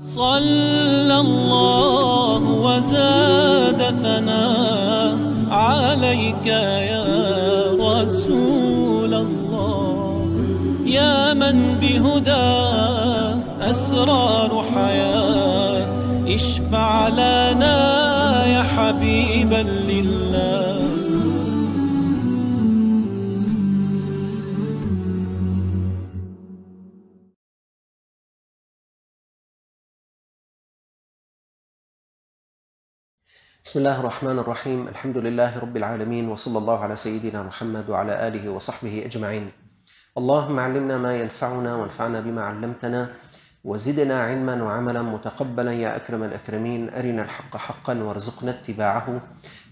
صلى الله وزاد ثناه عليك يا رسول الله يا من بهدى أسرار حياة اشفع لنا يا حبيبا لله بسم الله الرحمن الرحيم الحمد لله رب العالمين وصلى الله على سيدنا محمد وعلى آله وصحبه أجمعين اللهم علمنا ما ينفعنا وانفعنا بما علمتنا وزدنا علما وعملا متقبلا يا أكرم الأكرمين أرنا الحق حقا وارزقنا اتباعه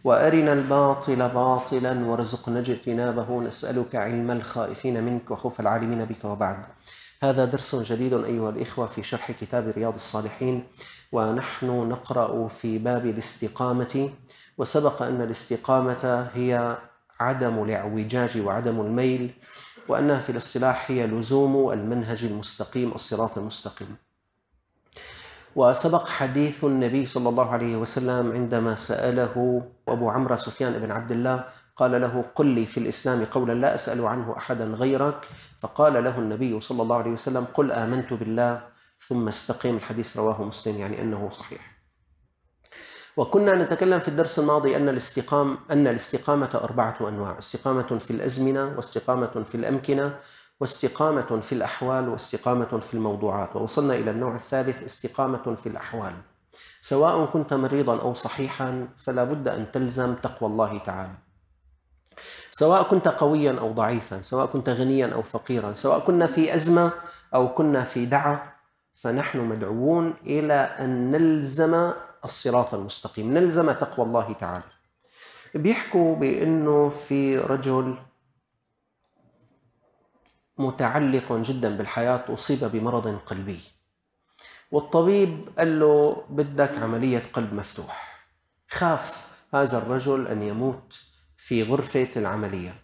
وأرنا الباطل باطلا وارزقنا اجتنابه نسألك علم الخائفين منك وخوف العالمين بك وبعد هذا درس جديد أيها الإخوة في شرح كتاب رياض الصالحين ونحن نقرا في باب الاستقامه وسبق ان الاستقامه هي عدم الاعوجاج وعدم الميل وانها في الاصطلاح هي لزوم المنهج المستقيم الصراط المستقيم وسبق حديث النبي صلى الله عليه وسلم عندما ساله ابو عمرو سفيان بن عبد الله قال له قل لي في الاسلام قولا لا اسال عنه احدا غيرك فقال له النبي صلى الله عليه وسلم قل امنت بالله ثم استقيم الحديث رواه مسلم يعني أنه صحيح وكنا نتكلم في الدرس الماضي أن الاستقام أن الاستقامة أربعة أنواع استقامة في الأزمنة واستقامة في الأمكنة واستقامة في الأحوال واستقامة في الموضوعات ووصلنا إلى النوع الثالث استقامة في الأحوال سواء كنت مريضا أو صحيحا فلا بد أن تلزم تقوى الله تعالى سواء كنت قويا أو ضعيفا سواء كنت غنيا أو فقيرا سواء كنا في أزمة أو كنا في دعة فنحن مدعوون الى ان نلزم الصراط المستقيم، نلزم تقوى الله تعالى. بيحكوا بانه في رجل متعلق جدا بالحياه اصيب بمرض قلبي. والطبيب قال له بدك عمليه قلب مفتوح. خاف هذا الرجل ان يموت في غرفه العمليات.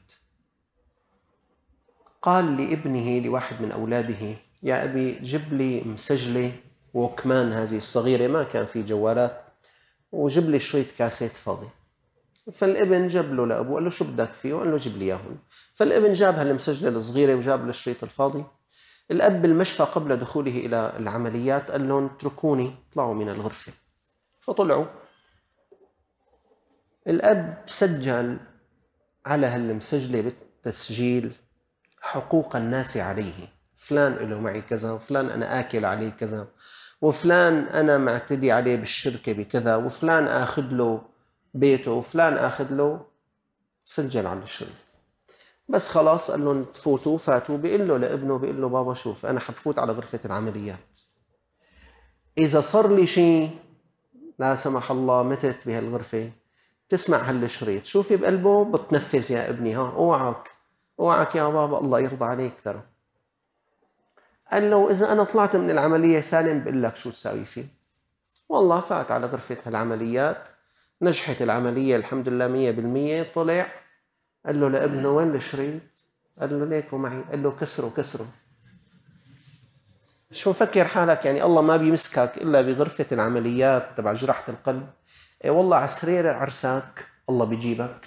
قال لابنه لواحد من اولاده يا أبي جيب لي مسجلة ووكمان هذه الصغيرة ما كان في جوالات وجيب لي شريط كاسيت فاضي فالابن جاب له لأبوه قال له شو بدك فيه قال له جيب لي إياهم فالابن جاب هالمسجلة الصغيرة وجاب له الشريط الفاضي الأب بالمشفى قبل دخوله إلى العمليات قال لهم اتركوني اطلعوا من الغرفة فطلعوا الأب سجل على هالمسجلة بالتسجيل حقوق الناس عليه فلان له معي كذا وفلان أنا آكل عليه كذا وفلان أنا معتدي عليه بالشركة بكذا وفلان آخذ له بيته وفلان آخذ له سجل على الشركة بس خلاص قال لهم تفوتوا فاتوا بيقول له لابنه بيقول له بابا شوف أنا حفوت على غرفة العمليات إذا صار لي شيء لا سمح الله متت بهالغرفة تسمع هالشريط شوفي بقلبه بتنفذ يا ابني ها اوعك اوعك يا بابا الله يرضى عليك ترى قال له إذا أنا طلعت من العملية سالم بقول لك شو تساوي فيه والله فات على غرفة هالعمليات نجحت العملية الحمد لله مية بالمية طلع قال له لابنه وين الشريط قال له ليكو معي قال له كسره كسره شو مفكر حالك يعني الله ما بيمسكك الا بغرفه العمليات تبع جراحه القلب اي والله على سرير عرسك الله بيجيبك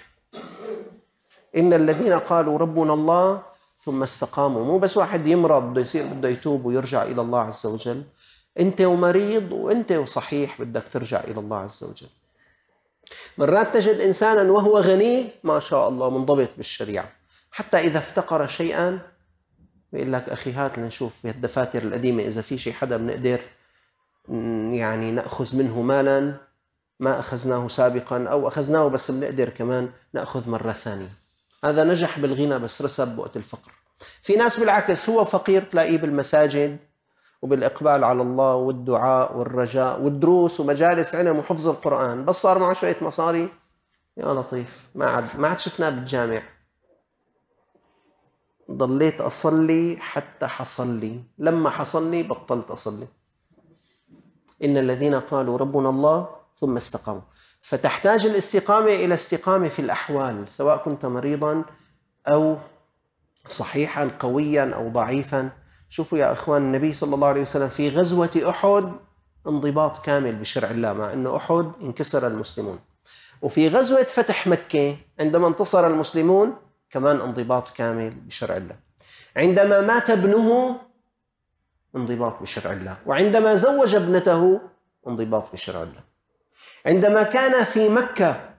ان الذين قالوا ربنا الله ثم استقاموا مو بس واحد يمرض بده يصير بده يتوب ويرجع إلى الله عز وجل أنت ومريض وأنت وصحيح بدك ترجع إلى الله عز وجل مرات تجد إنسانا وهو غني ما شاء الله منضبط بالشريعة حتى إذا افتقر شيئا بيقول لك أخي هات لنشوف بهالدفاتر القديمة إذا في شيء حدا بنقدر يعني نأخذ منه مالا ما أخذناه سابقا أو أخذناه بس بنقدر كمان نأخذ مرة ثانية هذا نجح بالغنى بس رسب وقت الفقر في ناس بالعكس هو فقير تلاقيه بالمساجد وبالإقبال على الله والدعاء والرجاء والدروس ومجالس علم وحفظ القرآن بس صار معه شوية مصاري يا لطيف ما عاد ما عاد شفناه بالجامع ضليت أصلي حتى حصلي لما حصلني بطلت أصلي إن الذين قالوا ربنا الله ثم استقاموا فتحتاج الاستقامة إلى استقامة في الأحوال سواء كنت مريضا أو صحيحا قويا أو ضعيفا شوفوا يا إخوان النبي صلى الله عليه وسلم في غزوة أحد انضباط كامل بشرع الله مع أنه أحد انكسر المسلمون وفي غزوة فتح مكة عندما انتصر المسلمون كمان انضباط كامل بشرع الله عندما مات ابنه انضباط بشرع الله وعندما زوج ابنته انضباط بشرع الله عندما كان في مكة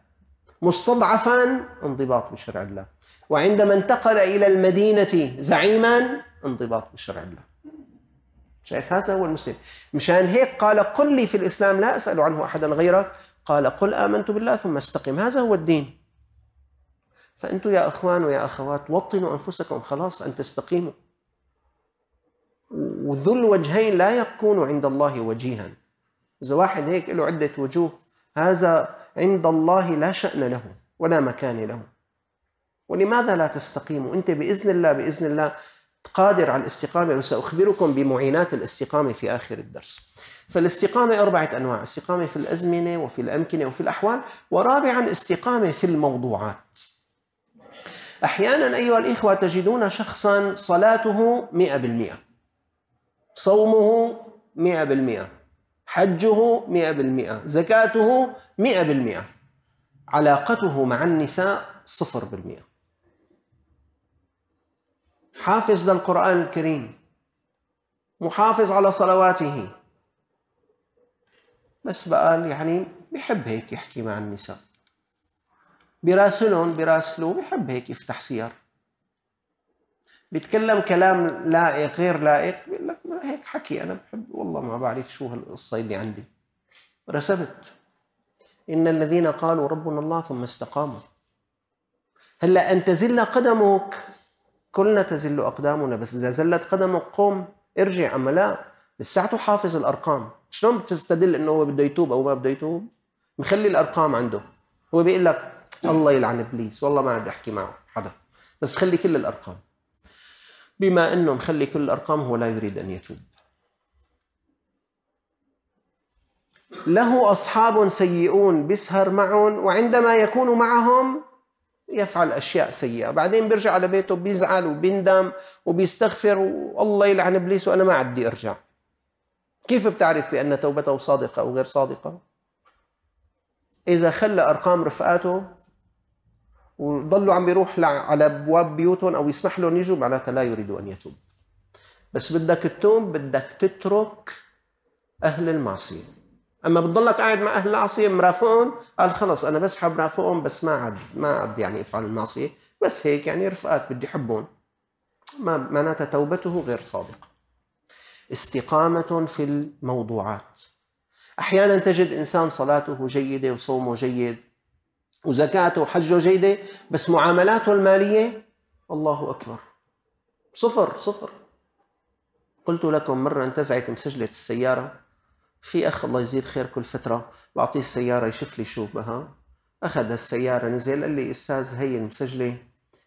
مستضعفا انضباط بشرع الله وعندما انتقل إلى المدينة زعيما انضباط بشرع الله شايف هذا هو المسلم مشان هيك قال قل لي في الإسلام لا أسأل عنه أحدا غيرك قال قل آمنت بالله ثم استقم هذا هو الدين فأنتم يا أخوان ويا أخوات وطنوا أنفسكم خلاص أن تستقيموا وذو الوجهين لا يكون عند الله وجيها إذا واحد هيك له عدة وجوه هذا عند الله لا شأن له ولا مكان له ولماذا لا تستقيموا أنت بإذن الله بإذن الله قادر على الاستقامة وسأخبركم بمعينات الاستقامة في آخر الدرس فالاستقامة أربعة أنواع استقامة في الأزمنة وفي الأمكنة وفي الأحوال ورابعا استقامة في الموضوعات أحيانا أيها الإخوة تجدون شخصا صلاته مئة بالمئة صومه مئة بالمئة حجه 100% زكاته 100% علاقته مع النساء 0% حافظ للقرآن الكريم محافظ على صلواته بس بقى يعني بحب هيك يحكي مع النساء براسلهم براسله بحب هيك يفتح سير بيتكلم كلام لائق غير لائق بيقول لك هيك حكي أنا بحب والله ما بعرف شو هالقصة اللي عندي رسبت إن الذين قالوا ربنا الله ثم استقاموا هلا أن تزل قدمك كلنا تزل أقدامنا بس إذا زلت قدمك قم ارجع أما لا لساته حافظ الأرقام شلون بتستدل إنه هو بده يتوب أو ما بده يتوب مخلي الأرقام عنده هو بيقول لك الله يلعن إبليس والله ما عاد أحكي معه حدا بس خلي كل الأرقام بما أنه مخلي كل الأرقام هو لا يريد أن يتوب له أصحاب سيئون بيسهر معهم وعندما يكون معهم يفعل أشياء سيئة بعدين بيرجع على بيته بيزعل وبيندم وبيستغفر والله يلعن إبليس وأنا ما عدي أرجع كيف بتعرف بأن توبته صادقة أو غير صادقة؟ إذا خلى أرقام رفقاته وضلوا عم بيروح على ابواب بيوتهم او يسمح لهم يجوا معناتها لا يريد ان يتوب بس بدك تتوب بدك تترك اهل المعصيه اما بتضلك قاعد مع اهل العصيه مرافقهم قال خلص انا بس حب رافقهم بس ما عاد ما عاد يعني افعل المعصيه بس هيك يعني رفقات بدي حبهم ما معناتها توبته غير صادقه استقامه في الموضوعات احيانا تجد انسان صلاته جيده وصومه جيد وزكاته وحجه جيدة بس معاملاته المالية الله أكبر صفر صفر قلت لكم مرة انتزعت مسجلة السيارة في أخ الله يزيد خير كل فترة بعطيه السيارة يشوف لي شو بها أخذ السيارة نزل قال لي أستاذ هي المسجلة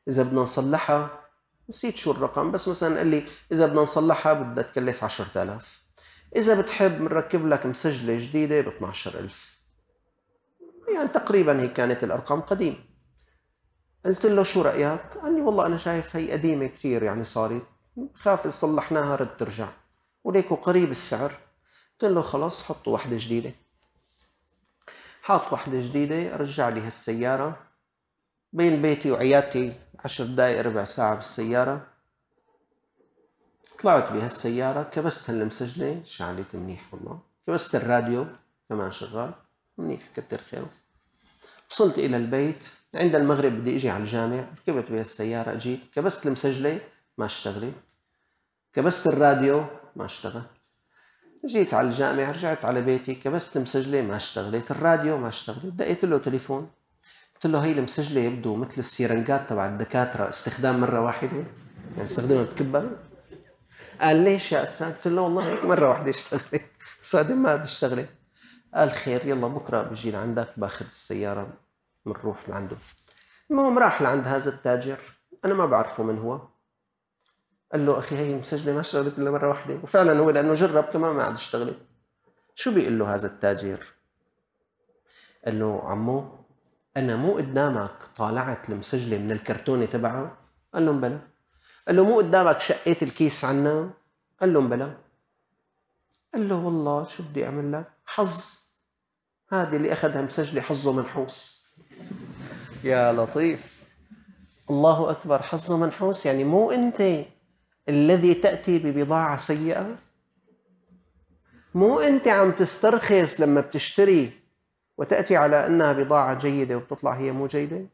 إذا بدنا نصلحها نسيت شو الرقم بس مثلا قال لي إذا بدنا نصلحها بدها تكلف 10000 إذا بتحب بنركب لك مسجلة جديدة ب 12000 يعني تقريبا هي كانت الأرقام قديمة قلت له شو رأيك؟ قال لي والله أنا شايف هي قديمة كثير يعني صارت خاف صلحناها رد ترجع وليكو قريب السعر قلت له خلاص حطوا واحدة جديدة حاط واحدة جديدة رجع لي هالسيارة بين بيتي وعيادتي عشر دقايق ربع ساعة بالسيارة طلعت بهالسيارة كبست هالمسجلة شعلت منيح والله كبست الراديو كمان شغال منيح كتر خيره وصلت إلى البيت عند المغرب بدي أجي على الجامع ركبت بها السيارة أجيت كبست المسجلة ما اشتغلت كبست الراديو ما اشتغل جيت على الجامع رجعت على بيتي كبست المسجلة ما اشتغلت الراديو ما اشتغلت دقيت له تليفون قلت له هي المسجلة يبدو مثل السيرنجات تبع الدكاترة استخدام مرة واحدة يعني استخدمها بتكبها قال ليش يا استاذ؟ قلت له والله هيك مرة واحدة اشتغلت صادم ما اشتغلت قال خير يلا بكرة بجي لعندك باخذ السيارة بنروح لعنده المهم راح لعند هذا التاجر أنا ما بعرفه من هو قال له أخي هي مسجلة ما اشتغلت إلا مرة واحدة وفعلا هو لأنه جرب كمان ما عاد اشتغلت شو بيقول له هذا التاجر قال له عمو أنا مو قدامك طالعت المسجلة من الكرتونة تبعه قال له بلا قال له مو قدامك شقيت الكيس عنا قال له بلا قال له والله شو بدي أعمل لك حظ هذه اللي أخذها مسجلة حظه منحوس يا لطيف الله أكبر حظه منحوس يعني مو أنت الذي تأتي ببضاعة سيئة مو أنت عم تسترخص لما بتشتري وتأتي على أنها بضاعة جيدة وبتطلع هي مو جيدة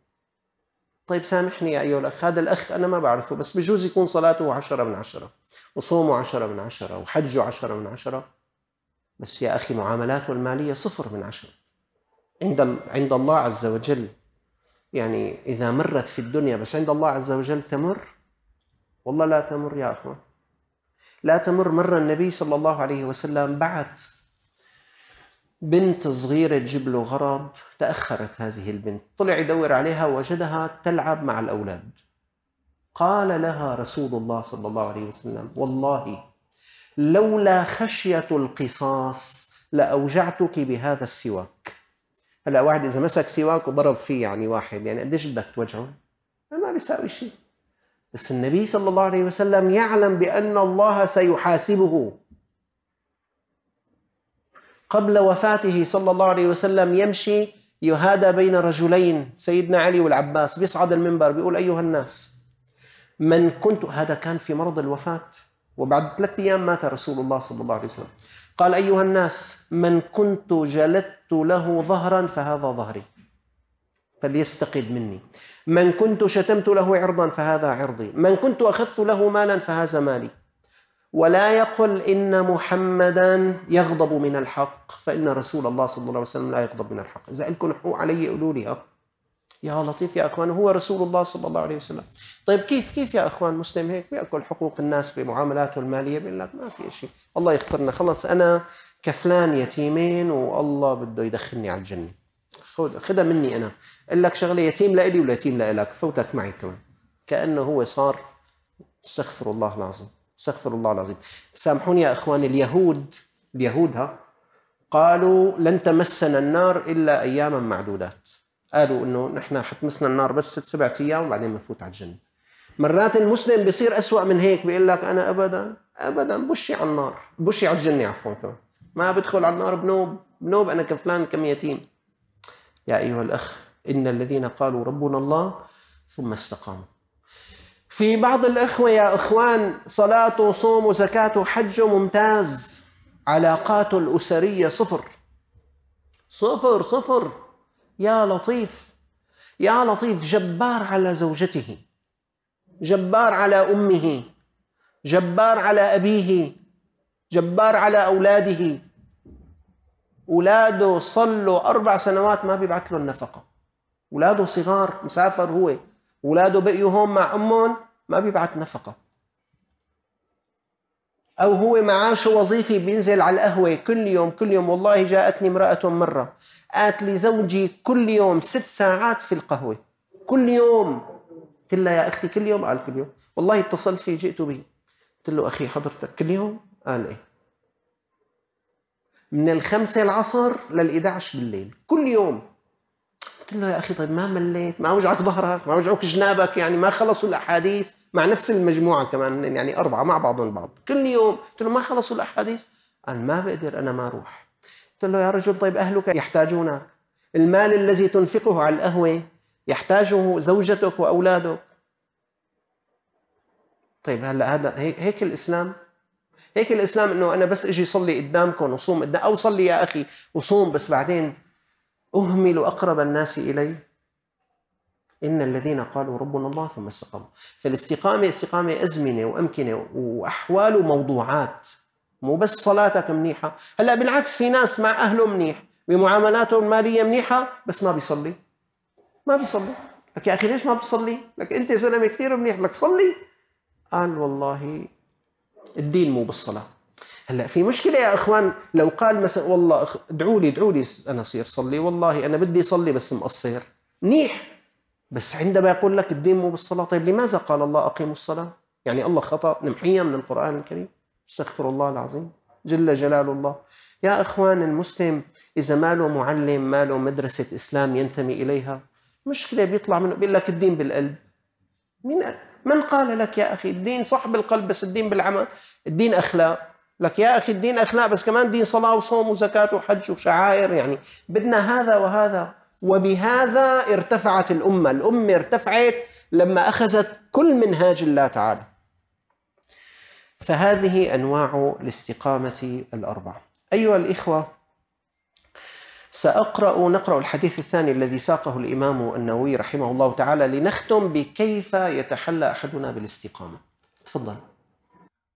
طيب سامحني يا أيها الأخ هذا الأخ أنا ما بعرفه بس بجوز يكون صلاته عشرة من عشرة وصومه عشرة من عشرة وحجه عشرة من عشرة بس يا أخي معاملاته المالية صفر من عشرة عند عند الله عز وجل يعني إذا مرت في الدنيا بس عند الله عز وجل تمر والله لا تمر يا أخوان لا تمر مرة النبي صلى الله عليه وسلم بعت بنت صغيرة تجيب له غرض تأخرت هذه البنت طلع يدور عليها وجدها تلعب مع الأولاد قال لها رسول الله صلى الله عليه وسلم والله لولا خشية القصاص لأوجعتك بهذا السواك هلا واحد إذا مسك سواك وضرب فيه يعني واحد يعني قديش بدك توجعه؟ ما بيساوي شيء بس النبي صلى الله عليه وسلم يعلم بأن الله سيحاسبه قبل وفاته صلى الله عليه وسلم يمشي يهادى بين رجلين سيدنا علي والعباس بيصعد المنبر بيقول أيها الناس من كنت هذا كان في مرض الوفاة وبعد ثلاثة أيام مات رسول الله صلى الله عليه وسلم قال أيها الناس من كنت جلدت له ظهرا فهذا ظهري فليستقد مني من كنت شتمت له عرضا فهذا عرضي من كنت أخذت له مالا فهذا مالي ولا يقل إن محمدا يغضب من الحق فإن رسول الله صلى الله عليه وسلم لا يغضب من الحق إذا لكم حقوق علي قولوا لي يا لطيف يا اخوان هو رسول الله صلى الله عليه وسلم طيب كيف كيف يا اخوان مسلم هيك بياكل حقوق الناس بمعاملاته الماليه بيقول لك ما في شيء الله يغفرنا خلص انا كفلان يتيمين والله بده يدخلني على الجنه خذ خذها مني انا قال لك شغله يتيم لإلي واليتيم لإلك فوتك معي كمان كانه هو صار استغفر الله العظيم استغفر الله العظيم سامحوني يا اخوان اليهود اليهود ها قالوا لن تمسنا النار الا اياما معدودات قالوا انه نحن حتمسنا النار بس ست سبعة ايام وبعدين بنفوت على الجنه مرات المسلم بيصير أسوأ من هيك بيقول لك انا ابدا ابدا بشي على النار بشي على الجنه عفوا ما بدخل على النار بنوب بنوب انا كفلان كم يتيم يا ايها الاخ ان الذين قالوا ربنا الله ثم استقاموا في بعض الإخوة يا إخوان صلاته صومه زكاته حجه ممتاز علاقاته الأسرية صفر صفر صفر يا لطيف يا لطيف جبار على زوجته جبار على امه جبار على ابيه جبار على اولاده اولاده صلوا اربع سنوات ما بيبعث لهم نفقه اولاده صغار مسافر هو اولاده بقيوا هون مع امهم ما بيبعث نفقه أو هو معاشه وظيفي بينزل على القهوة كل يوم كل يوم والله جاءتني امرأة مرة قالت لي زوجي كل يوم ست ساعات في القهوة كل يوم قلت لها يا أختي كل يوم قال كل يوم والله اتصلت فيه جئت به قلت له أخي حضرتك كل يوم قال إيه من الخمسة العصر للإدعش بالليل كل يوم قلت له يا اخي طيب ما مليت ما وجعك ظهرك ما وجعك جنابك يعني ما خلصوا الاحاديث مع نفس المجموعه كمان يعني اربعه مع بعضهم بعض كل يوم قلت له ما خلصوا الاحاديث قال ما بقدر انا ما اروح قلت له يا رجل طيب اهلك يحتاجونك المال الذي تنفقه على القهوه يحتاجه زوجتك واولادك طيب هلا هذا هيك هيك الاسلام هيك الاسلام انه انا بس اجي صلي قدامكم وصوم قدام او صلي يا اخي وصوم بس بعدين أهمل أقرب الناس إلي إن الذين قالوا ربنا الله ثم استقاموا فالاستقامة استقامة أزمنة وأمكنة وأحوال وموضوعات مو بس صلاتك منيحة هلأ بالعكس في ناس مع أهله منيح بمعاملاته المالية منيحة بس ما بيصلي ما بيصلي لك يا أخي ليش ما بتصلي لك أنت زلمة كثير منيح لك صلي قال والله الدين مو بالصلاة هلا في مشكله يا اخوان لو قال مثلا والله ادعوا لي ادعوا لي انا اصير صلي والله انا بدي اصلي بس مقصر منيح بس عندما يقول لك الدين مو بالصلاه طيب لماذا قال الله اقيموا الصلاه يعني الله خطا نمحيها من القران الكريم استغفر الله العظيم جل جلال الله يا اخوان المسلم اذا ما له معلم ما له مدرسه اسلام ينتمي اليها مشكله بيطلع منه بيقول لك الدين بالقلب مين من قال لك يا اخي الدين صح بالقلب بس الدين بالعمل الدين اخلاق لك يا اخي الدين اخلاق بس كمان دين صلاه وصوم وزكاه وحج وشعائر يعني بدنا هذا وهذا وبهذا ارتفعت الامه، الامه ارتفعت لما اخذت كل منهاج الله تعالى. فهذه انواع الاستقامه الاربعه. ايها الاخوه ساقرا نقرا الحديث الثاني الذي ساقه الامام النووي رحمه الله تعالى لنختم بكيف يتحلى احدنا بالاستقامه. تفضل.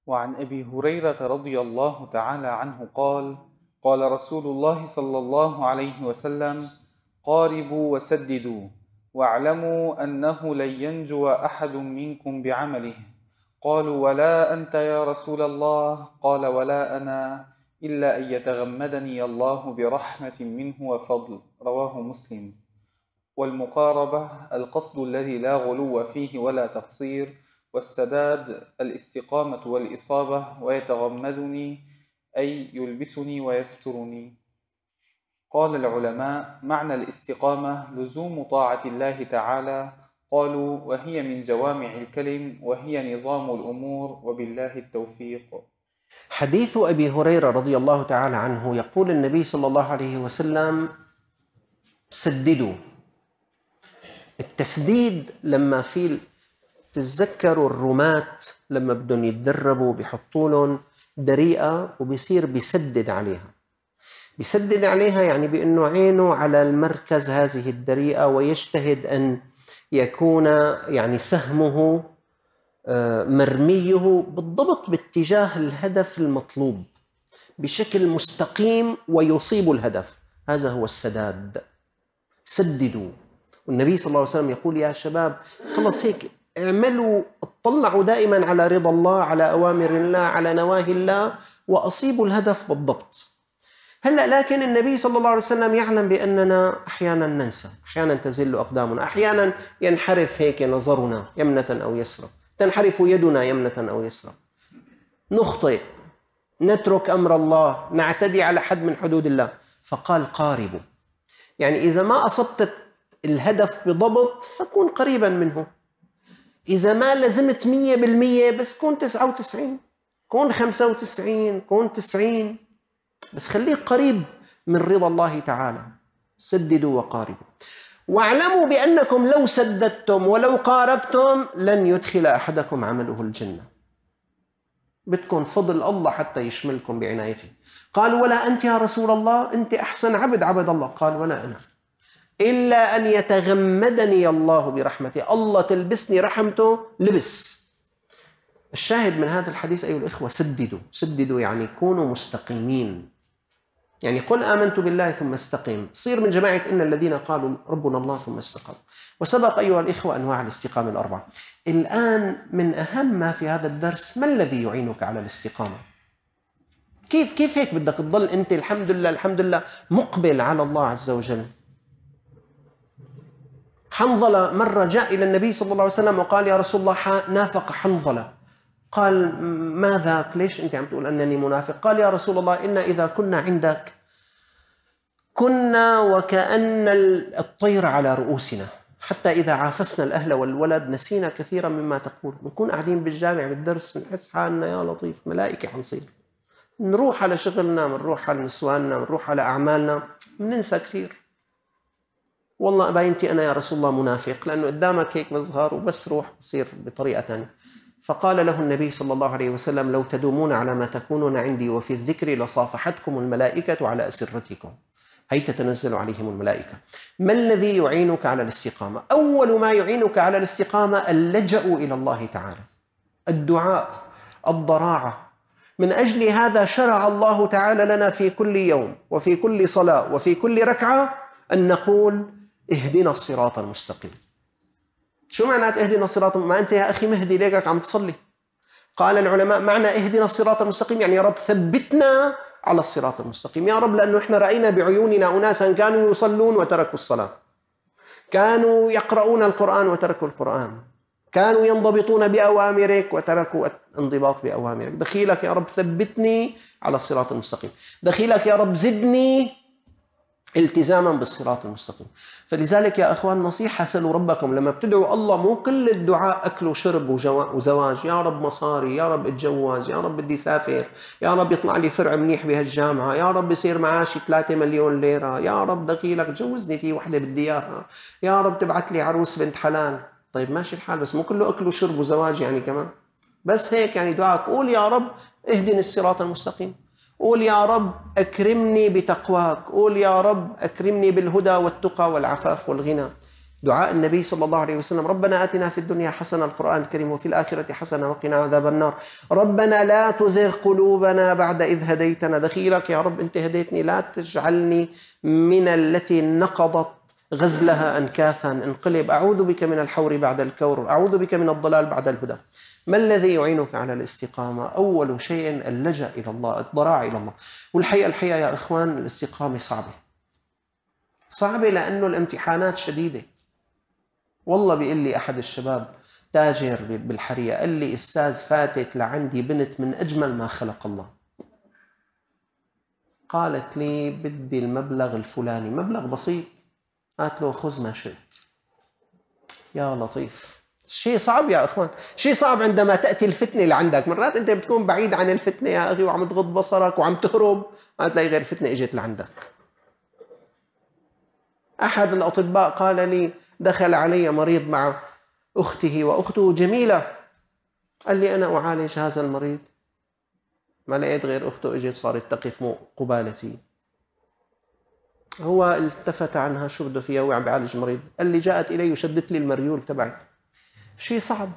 وعن أبي هريرة رضي الله تعالى عنه قال قال رسول الله صلى الله عليه وسلم قاربوا وسددوا واعلموا أنه لن ينجو أحد منكم بعمله قالوا ولا أنت يا رسول الله قال ولا أنا إلا أن يتغمدني الله برحمة منه وفضل رواه مسلم والمقاربة القصد الذي لا غلو فيه ولا تقصير والسداد الاستقامة والإصابة ويتغمدني أي يلبسني ويسترني قال العلماء معنى الاستقامة لزوم طاعة الله تعالى قالوا وهي من جوامع الكلم وهي نظام الأمور وبالله التوفيق حديث أبي هريرة رضي الله تعالى عنه يقول النبي صلى الله عليه وسلم سددوا التسديد لما في تتذكروا الرماة لما بدهم يتدربوا بيحطوا لهم دريئة وبيصير بيسدد عليها بيسدد عليها يعني بأنه عينه على المركز هذه الدريئة ويجتهد أن يكون يعني سهمه آه، مرميه بالضبط باتجاه الهدف المطلوب بشكل مستقيم ويصيب الهدف هذا هو السداد سددوا والنبي صلى الله عليه وسلم يقول يا شباب خلص هيك اعملوا اطلعوا دائما على رضا الله على أوامر الله على نواهي الله وأصيبوا الهدف بالضبط هلا لكن النبي صلى الله عليه وسلم يعلم باننا احيانا ننسى، احيانا تزل اقدامنا، احيانا ينحرف هيك نظرنا يمنه او يسرى، تنحرف يدنا يمنه او يسرى. نخطئ، نترك امر الله، نعتدي على حد من حدود الله، فقال قاربوا. يعني اذا ما اصبت الهدف بضبط فكن قريبا منه. إذا ما لزمت مية بالمية بس كون تسعة وتسعين كون خمسة وتسعين كون تسعين بس خليك قريب من رضا الله تعالى سددوا وقاربوا واعلموا بأنكم لو سددتم ولو قاربتم لن يدخل أحدكم عمله الجنة بدكم فضل الله حتى يشملكم بعنايته قال ولا أنت يا رسول الله أنت أحسن عبد عبد الله قال ولا أنا إلا أن يتغمدني الله برحمته الله تلبسني رحمته لبس الشاهد من هذا الحديث أيها الإخوة سددوا سددوا يعني كونوا مستقيمين يعني قل آمنت بالله ثم استقيم صير من جماعة إن الذين قالوا ربنا الله ثم استقام وسبق أيها الإخوة أنواع الاستقامة الأربعة الآن من أهم ما في هذا الدرس ما الذي يعينك على الاستقامة كيف كيف هيك بدك تضل أنت الحمد لله الحمد لله مقبل على الله عز وجل حنظلة مرة جاء إلى النبي صلى الله عليه وسلم وقال يا رسول الله نافق حنظلة قال ما ذاك ليش أنت عم تقول أنني منافق قال يا رسول الله إن إذا كنا عندك كنا وكأن الطير على رؤوسنا حتى إذا عافسنا الأهل والولد نسينا كثيرا مما تقول بنكون قاعدين بالجامع بالدرس بنحس حالنا يا لطيف ملائكة حنصير نروح على شغلنا بنروح على نسواننا بنروح على أعمالنا بننسى كثير والله باينتي انا يا رسول الله منافق لانه قدامك هيك بظهر وبس روح بصير بطريقه ثانيه فقال له النبي صلى الله عليه وسلم لو تدومون على ما تكونون عندي وفي الذكر لصافحتكم الملائكه على اسرتكم هي تتنزل عليهم الملائكه ما الذي يعينك على الاستقامه اول ما يعينك على الاستقامه اللجا الى الله تعالى الدعاء الضراعه من اجل هذا شرع الله تعالى لنا في كل يوم وفي كل صلاه وفي كل ركعه ان نقول اهدنا الصراط المستقيم شو معنى اهدنا الصراط ما انت يا اخي مهدي ليكك عم تصلي قال العلماء معنى اهدنا الصراط المستقيم يعني يا رب ثبتنا على الصراط المستقيم يا رب لانه احنا راينا بعيوننا اناسا كانوا يصلون وتركوا الصلاه كانوا يقرؤون القران وتركوا القران كانوا ينضبطون بأوامرك وتركوا الانضباط بأوامرك دخيلك يا رب ثبتني على الصراط المستقيم دخيلك يا رب زدني التزاما بالصراط المستقيم فلذلك يا اخوان نصيحه سلوا ربكم لما بتدعوا الله مو كل الدعاء اكل وشرب وزواج يا رب مصاري يا رب اتجوز يا رب بدي سافر يا رب يطلع لي فرع منيح بهالجامعه يا رب يصير معاشي 3 مليون ليره يا رب دخيلك تجوزني في وحده بدي اياها يا رب تبعث لي عروس بنت حلال طيب ماشي الحال بس مو كله اكل وشرب وزواج يعني كمان بس هيك يعني دعاءك قول يا رب اهدني الصراط المستقيم قول يا رب أكرمني بتقواك قول يا رب أكرمني بالهدى والتقى والعفاف والغنى دعاء النبي صلى الله عليه وسلم ربنا آتنا في الدنيا حسنة القرآن الكريم وفي الآخرة حسنة وقنا عذاب النار ربنا لا تزغ قلوبنا بعد إذ هديتنا دخيلك يا رب أنت هديتني لا تجعلني من التي نقضت غزلها أنكاثا انقلب أعوذ بك من الحور بعد الكور أعوذ بك من الضلال بعد الهدى ما الذي يعينك على الاستقامة أول شيء اللجأ إلى الله الضراع إلى الله والحقيقة الحقيقة يا إخوان الاستقامة صعبة صعبة لأنه الامتحانات شديدة والله بيقول لي أحد الشباب تاجر بالحرية قال لي أستاذ فاتت لعندي بنت من أجمل ما خلق الله قالت لي بدي المبلغ الفلاني مبلغ بسيط قالت له خذ ما شئت يا لطيف شيء صعب يا اخوان شيء صعب عندما تاتي الفتنه اللي عندك مرات انت بتكون بعيد عن الفتنه يا اخي وعم تغض بصرك وعم تهرب ما تلاقي غير فتنه اجت لعندك احد الاطباء قال لي دخل علي مريض مع اخته واخته جميله قال لي انا اعالج هذا المريض ما لقيت غير اخته اجت صارت تقف قبالتي هو التفت عنها شو بده فيها وعم بيعالج مريض لي جاءت إلي وشدت لي المريول تبعي شيء صعب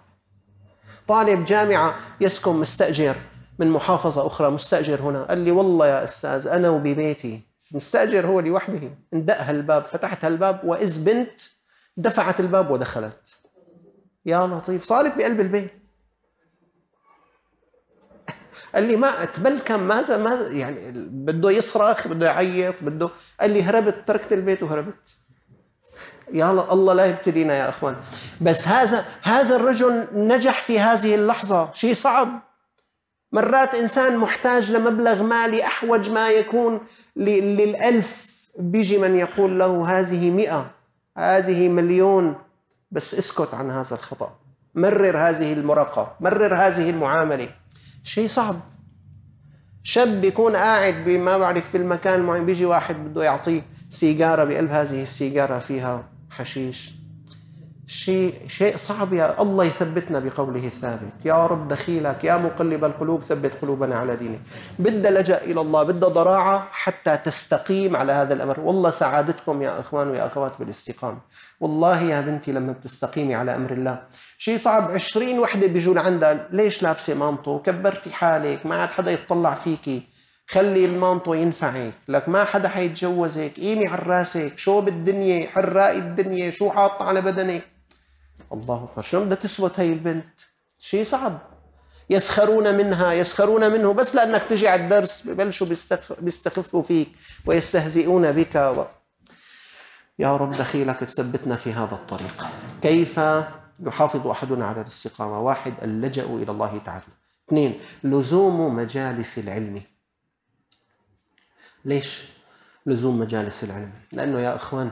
طالب جامعة يسكن مستأجر من محافظة أخرى مستأجر هنا قال لي والله يا أستاذ أنا وببيتي مستأجر هو لوحده اندق هالباب فتحت هالباب وإذ بنت دفعت الباب ودخلت يا لطيف صارت بقلب البيت قال لي ما اتبلكم ماذا ما يعني بده يصرخ بده يعيط بده قال لي هربت تركت البيت وهربت يا الله لا يبتلينا يا اخوان بس هذا هذا الرجل نجح في هذه اللحظه شيء صعب مرات انسان محتاج لمبلغ مالي احوج ما يكون للالف بيجي من يقول له هذه مئة هذه مليون بس اسكت عن هذا الخطأ مرر هذه المرقة مرر هذه المعاملة شيء صعب شاب يكون قاعد بما بعرف في المكان المعين بيجي واحد بده يعطيه سيجارة بقلب هذه السيجارة فيها حشيش شيء شيء صعب يا الله يثبتنا بقوله الثابت يا رب دخيلك يا مقلب القلوب ثبت قلوبنا على دينك بدها لجأ إلى الله بدها ضراعة حتى تستقيم على هذا الأمر والله سعادتكم يا إخوان ويا أخوات بالاستقامة والله يا بنتي لما بتستقيمي على أمر الله شيء صعب عشرين وحدة بيجون عندها ليش لابسة مامته كبرتي حالك ما عاد حدا يتطلع فيكي خلي المانطو ينفعك لك ما حدا حيتجوزك قيمي على راسك شو بالدنيا حرائي الدنيا شو حاطة على بدنك الله أكبر شلون بدها تثبت هي البنت شيء صعب يسخرون منها يسخرون منه بس لأنك تجي على الدرس ببلشوا بيستخفوا فيك ويستهزئون بك و... يا رب دخيلك تثبتنا في هذا الطريق كيف يحافظ أحدنا على الاستقامة واحد اللجأ إلى الله تعالى اثنين لزوم مجالس العلم ليش لزوم مجالس العلم لأنه يا إخوان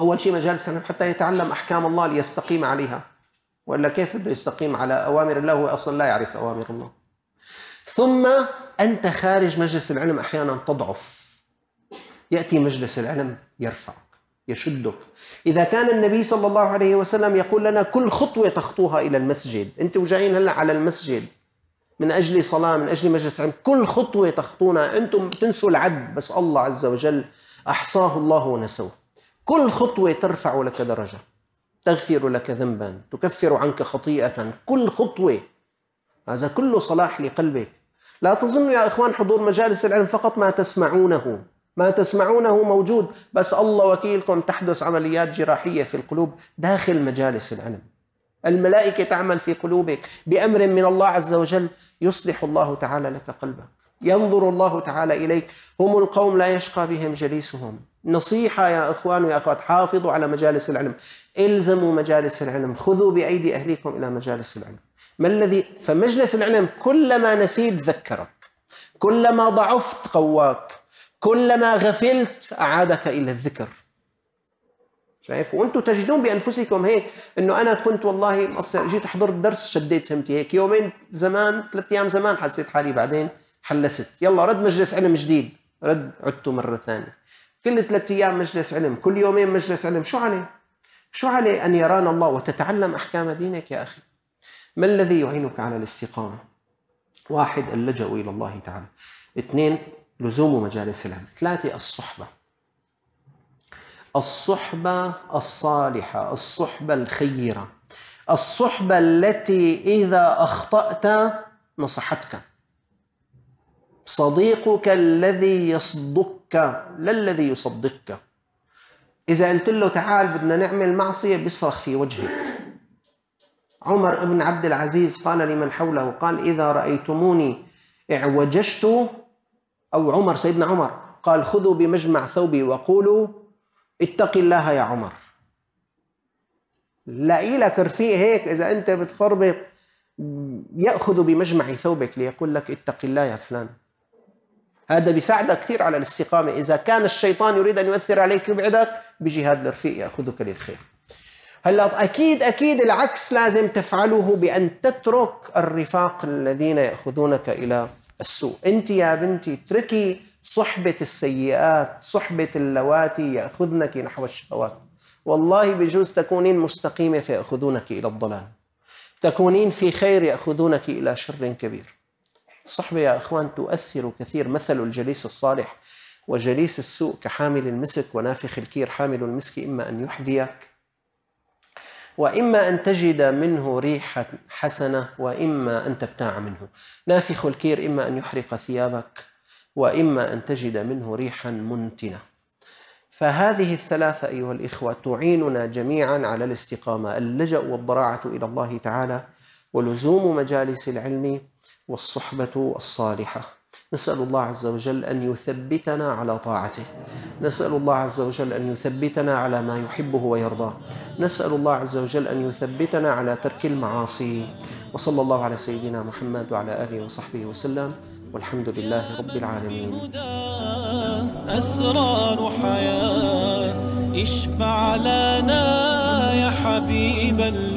أول شيء مجالس العلم حتى يتعلم أحكام الله ليستقيم عليها وإلا كيف بده يستقيم على أوامر الله هو أصلا لا يعرف أوامر الله ثم أنت خارج مجلس العلم أحيانا تضعف يأتي مجلس العلم يرفعك يشدك إذا كان النبي صلى الله عليه وسلم يقول لنا كل خطوة تخطوها إلى المسجد أنتم وجايين هلأ على المسجد من أجل صلاة من أجل مجلس علم كل خطوة تخطونها أنتم بتنسوا العد بس الله عز وجل أحصاه الله ونسوه كل خطوة ترفع لك درجة تغفر لك ذنبا تكفر عنك خطيئة كل خطوة هذا كله صلاح لقلبك لا تظن يا إخوان حضور مجالس العلم فقط ما تسمعونه ما تسمعونه موجود بس الله وكيلكم تحدث عمليات جراحية في القلوب داخل مجالس العلم الملائكة تعمل في قلوبك بأمر من الله عز وجل يصلح الله تعالى لك قلبك ينظر الله تعالى إليك هم القوم لا يشقى بهم جليسهم نصيحة يا إخوان ويا أخوات حافظوا على مجالس العلم الزموا مجالس العلم خذوا بأيدي أهليكم إلى مجالس العلم ما الذي فمجلس العلم كلما نسيت ذكرك كلما ضعفت قواك كلما غفلت أعادك إلى الذكر شايف وانتم تجدون بانفسكم هيك انه انا كنت والله جيت حضرت درس شديت همتي هيك يومين زمان ثلاث ايام زمان حسيت حالي بعدين حلست يلا رد مجلس علم جديد رد عدته مره ثانيه كل ثلاثة أيام مجلس علم كل يومين مجلس علم شو عليه شو عليه أن يرانا الله وتتعلم أحكام دينك يا أخي ما الذي يعينك على الاستقامة واحد اللجأ إلى الله تعالى اثنين لزوم مجالس العلم ثلاثة الصحبة الصحبة الصالحة الصحبة الخيرة الصحبة التي إذا أخطأت نصحتك صديقك الذي يصدق يصدقك لا الذي يصدقك إذا قلت له تعال بدنا نعمل معصية بيصرخ في وجهك عمر بن عبد العزيز قال لمن حوله قال إذا رأيتموني اعوججت أو عمر سيدنا عمر قال خذوا بمجمع ثوبي وقولوا اتق الله يا عمر لاقي لك رفيق هيك إذا أنت بتخربط يأخذ بمجمع ثوبك ليقول لك اتق الله يا فلان هذا بيساعدك كثير على الاستقامة إذا كان الشيطان يريد أن يؤثر عليك يبعدك بيجي هذا الرفيق يأخذك للخير هلا اكيد اكيد العكس لازم تفعله بان تترك الرفاق الذين ياخذونك الى السوء، انت يا بنتي اتركي صحبة السيئات، صحبة اللواتي ياخذنك نحو الشهوات. والله بجوز تكونين مستقيمة فياخذونك الى الضلال. تكونين في خير ياخذونك الى شر كبير. الصحبة يا إخوان تؤثر كثير مثل الجليس الصالح وجليس السوء كحامل المسك ونافخ الكير حامل المسك إما أن يحذيك وإما أن تجد منه ريحة حسنة وإما أن تبتاع منه نافخ الكير إما أن يحرق ثيابك وإما أن تجد منه ريحا منتنة فهذه الثلاثة أيها الإخوة تعيننا جميعا على الاستقامة اللجأ والضراعة إلى الله تعالى ولزوم مجالس العلم والصحبة الصالحة نسأل الله عز وجل أن يثبتنا على طاعته نسأل الله عز وجل أن يثبتنا على ما يحبه ويرضاه نسأل الله عز وجل أن يثبتنا على ترك المعاصي وصلى الله على سيدنا محمد وعلى آله وصحبه وسلم والحمد لله رب العالمين أسرار حياة اشفع لنا يا حبيب الله